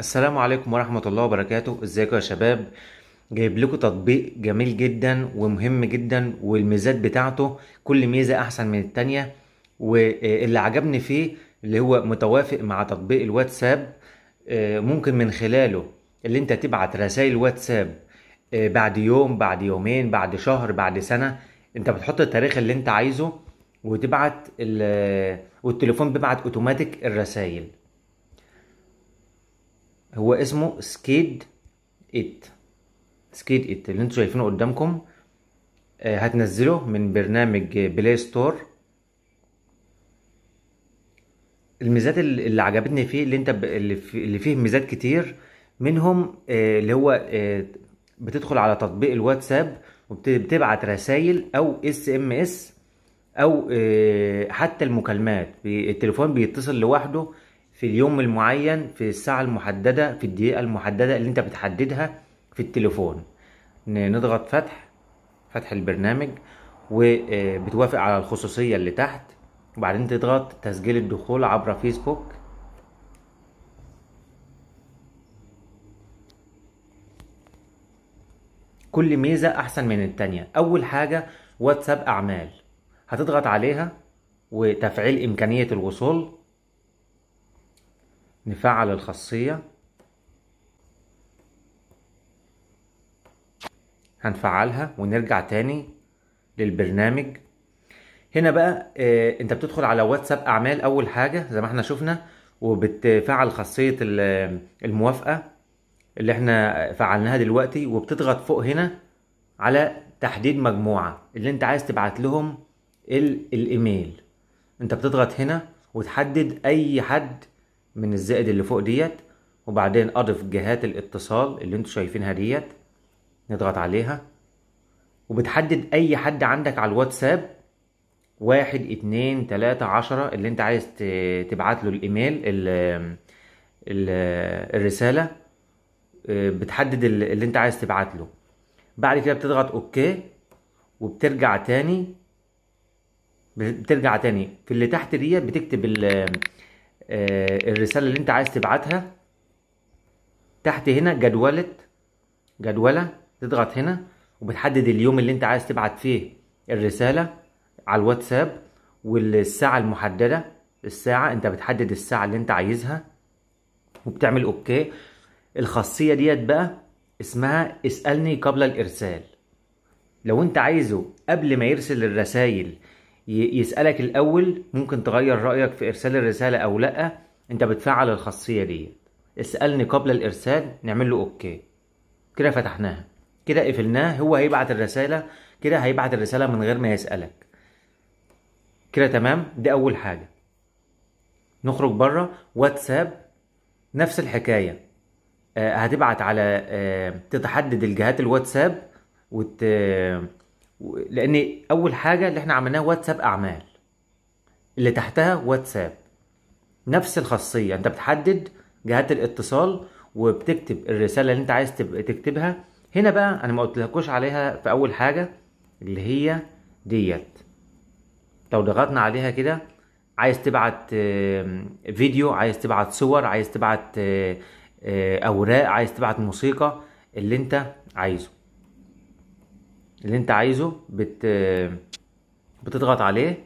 السلام عليكم ورحمة الله وبركاته ازيكم يا شباب جايب لكم تطبيق جميل جدا ومهم جدا والميزات بتاعته كل ميزة احسن من التانية واللي عجبني فيه اللي هو متوافق مع تطبيق الواتساب آه، ممكن من خلاله اللي انت تبعت رسائل واتساب آه، بعد يوم بعد يومين بعد شهر بعد سنة انت بتحط التاريخ اللي انت عايزه وتبعت والتليفون بيبعت اوتوماتيك الرسائل هو اسمه سكيد ات سكيد ات اللي انتوا شايفينه قدامكم آه، هتنزله من برنامج بلاي ستور الميزات اللي عجبتني فيه اللي انت ب... اللي فيه ميزات كتير منهم آه، اللي هو آه، بتدخل على تطبيق الواتساب وبتبعت رسائل او اس ام اس او حتى المكالمات التليفون بيتصل لوحده في اليوم المعين في الساعة المحددة في الدقيقة المحددة اللي انت بتحددها في التليفون نضغط فتح فتح البرنامج وبتوافق آه، على الخصوصية اللي تحت وبعدين تضغط تسجيل الدخول عبر فيسبوك كل ميزة أحسن من التانية أول حاجة واتساب أعمال هتضغط عليها وتفعيل إمكانية الوصول نفعل الخاصية هنفعلها ونرجع تاني للبرنامج هنا بقى اه انت بتدخل على واتساب اعمال اول حاجة زي ما احنا شفنا وبتفعل خاصية الموافقة اللي احنا فعلناها دلوقتي وبتضغط فوق هنا على تحديد مجموعة اللي انت عايز تبعت لهم الايميل انت بتضغط هنا وتحدد اي حد من الزائد اللي فوق ديت وبعدين اضف جهات الاتصال اللي انتوا شايفينها ديت نضغط عليها وبتحدد اي حد عندك على الواتساب واحد اتنين تلاتة عشرة اللي انت عايز تبعت له الايميل الـ الـ الرسالة آه، بتحدد اللي انت عايز تبعت له بعد كده بتضغط اوكي وبترجع تاني بترجع تاني في اللي تحت ديت بتكتب آه، الرساله اللي انت عايز تبعتها تحت هنا جدوله جدوله تضغط هنا وبتحدد اليوم اللي انت عايز تبعت فيه الرساله على الواتساب والساعه المحدده الساعه انت بتحدد الساعه اللي انت عايزها وبتعمل اوكي الخاصيه ديت بقى اسمها اسالني قبل الارسال لو انت عايزه قبل ما يرسل الرسائل يسالك الاول ممكن تغير رايك في ارسال الرساله او لا انت بتفعل الخاصيه دي اسالني قبل الارسال نعمل له اوكي كده فتحناها كده قفلناه هو هيبعت الرساله كده هيبعت الرساله من غير ما يسالك كده تمام دي اول حاجه نخرج بره واتساب نفس الحكايه آه هتبعت على آه تتحدد الجهات الواتساب وت لان اول حاجه اللي احنا عملناها واتساب اعمال اللي تحتها واتساب نفس الخاصيه انت بتحدد جهات الاتصال وبتكتب الرساله اللي انت عايز تكتبها هنا بقى انا ما قلتلكوش عليها في اول حاجه اللي هي ديت لو ضغطنا عليها كده عايز تبعت فيديو عايز تبعت صور عايز تبعت آه، آه، اوراق عايز تبعت موسيقى اللي انت عايزه اللي انت عايزه بت بتضغط عليه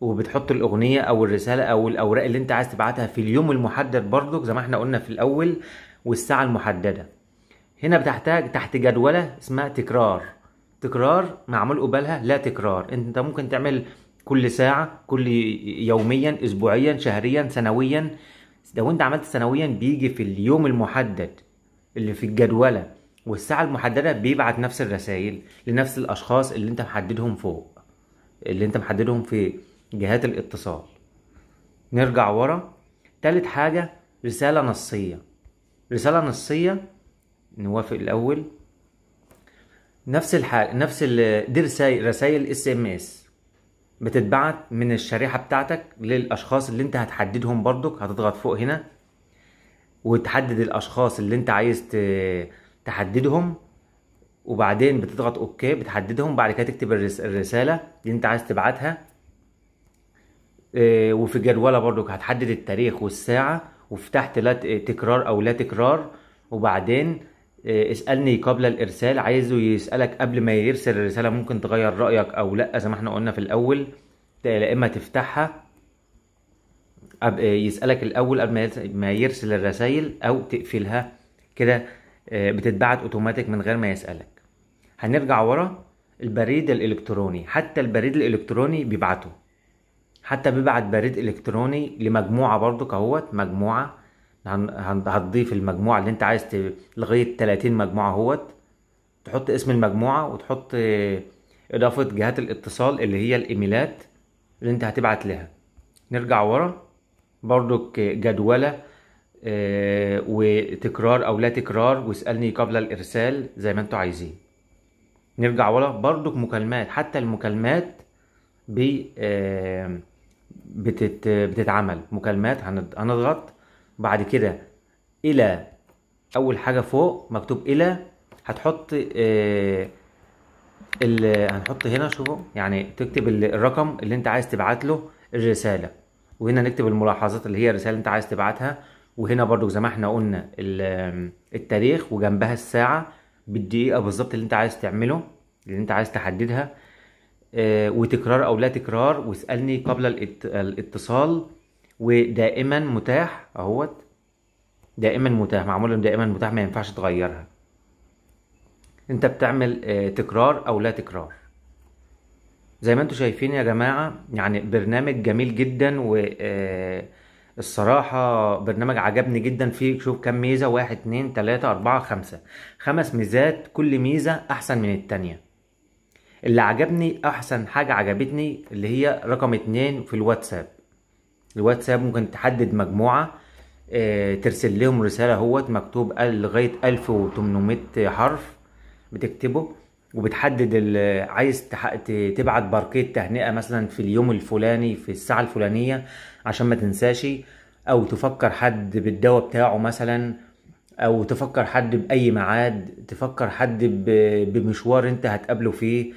وبتحط الاغنيه او الرساله او الاوراق اللي انت عايز تبعتها في اليوم المحدد برضك زي ما احنا قلنا في الاول والساعه المحدده هنا بتحتاج تحت جدوله اسمها تكرار تكرار معمول قبالها لا تكرار انت ممكن تعمل كل ساعه كل يوميا اسبوعيا شهريا سنويا لو انت عملت سنويا بيجي في اليوم المحدد اللي في الجدوله والساعة المحددة بيبعت نفس الرسائل لنفس الأشخاص اللي أنت محددهم فوق اللي أنت محددهم في جهات الاتصال نرجع ورا تالت حاجة رسالة نصية رسالة نصية نوافق الأول نفس الحاجة نفس ال... دي رسائل رسائل اس ام اس بتتبعت من الشريحة بتاعتك للأشخاص اللي أنت هتحددهم برضك هتضغط فوق هنا وتحدد الأشخاص اللي أنت عايز ت... تحددهم وبعدين بتضغط اوكي بتحددهم بعد كده تكتب الرساله اللي انت عايز تبعتها آه، وفي جدوله برضك هتحدد التاريخ والساعه وفي تحت لا تكرار او لا تكرار وبعدين آه، اسالني قبل الارسال عايزه يسالك قبل ما يرسل الرساله ممكن تغير رايك او لا زي ما احنا قلنا في الاول يا اما تفتحها آه، يسالك الاول قبل ما يرسل الرسائل او تقفلها كده آه، بتتبعت اوتوماتيك من غير ما يسالك هنرجع ورا البريد الالكتروني حتى البريد الالكتروني بيبعته حتى بيبعت بريد الكتروني لمجموعه برضو كهوت مجموعه هتضيف المجموعه اللي انت عايز لغايه 30 مجموعه اهوت تحط اسم المجموعه وتحط آه، اضافه جهات الاتصال اللي هي الايميلات اللي انت هتبعت لها نرجع ورا برضو جدوله آه، وتكرار او لا تكرار واسالني قبل الارسال زي ما انتوا عايزين نرجع ورا برضو مكالمات حتى المكالمات ب آه، بتت بتتعمل مكالمات هنضغط بعد كده الى اول حاجه فوق مكتوب الى هتحط آه، ال هنحط هنا شوفوا يعني تكتب الرقم اللي انت عايز تبعت له الرساله وهنا نكتب الملاحظات اللي هي الرساله اللي انت عايز تبعتها وهنا برضو زي ما احنا قلنا التاريخ وجنبها الساعة بالدقيقة بالظبط اللي انت عايز تعمله اللي انت عايز تحددها آه، وتكرار او لا تكرار واسألني قبل الاتصال ودائما متاح اهوت دائما متاح معمول دائما متاح ما ينفعش تغيرها انت بتعمل آه، تكرار او لا تكرار زي ما انتم شايفين يا جماعة يعني برنامج جميل جدا و آه، الصراحة برنامج عجبني جدا فيه شوف كام ميزة واحد اتنين تلاتة اربعة خمسة خمس ميزات كل ميزة احسن من التانية اللي عجبني احسن حاجة عجبتني اللي هي رقم اتنين في الواتساب الواتساب ممكن تحدد مجموعة اه ترسل لهم رسالة هوت مكتوب لغاية الف وتمنمية حرف بتكتبه وبتحدد عايز تبعت باركيه تهنئه مثلا في اليوم الفلاني في الساعه الفلانيه عشان ما تنساش او تفكر حد بالدواء بتاعه مثلا او تفكر حد باي ميعاد تفكر حد بمشوار انت هتقابله فيه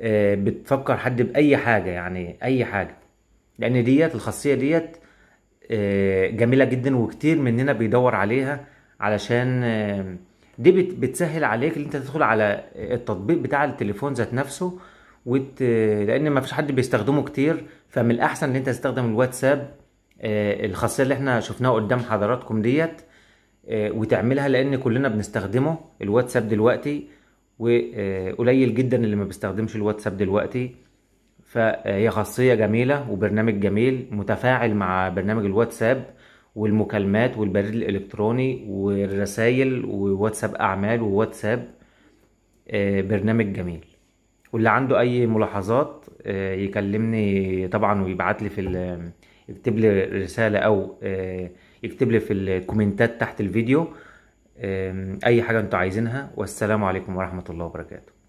آه، بتفكر حد باي حاجه يعني اي حاجه لان ديت الخاصيه ديت آه، جميله جدا وكتير مننا بيدور عليها علشان آه، دي بت بتسهل عليك ان انت تدخل على التطبيق بتاع التليفون ذات نفسه وت... لان ما فيش حد بيستخدمه كتير فمن الاحسن ان انت تستخدم الواتساب آه، الخاصيه اللي احنا شفناها قدام حضراتكم ديت آه، وتعملها لان كلنا بنستخدمه الواتساب دلوقتي وقليل آه، جدا اللي ما بيستخدمش الواتساب دلوقتي فهي خاصيه جميله وبرنامج جميل متفاعل مع برنامج الواتساب والمكالمات والبريد الالكتروني والرسايل وواتساب اعمال وواتساب آه، برنامج جميل واللي عنده اي ملاحظات آه، يكلمني طبعا ويبعت لي في يكتب لي رساله او آه، يكتب لي في الكومنتات تحت الفيديو اي حاجه انتوا عايزينها والسلام عليكم ورحمه الله وبركاته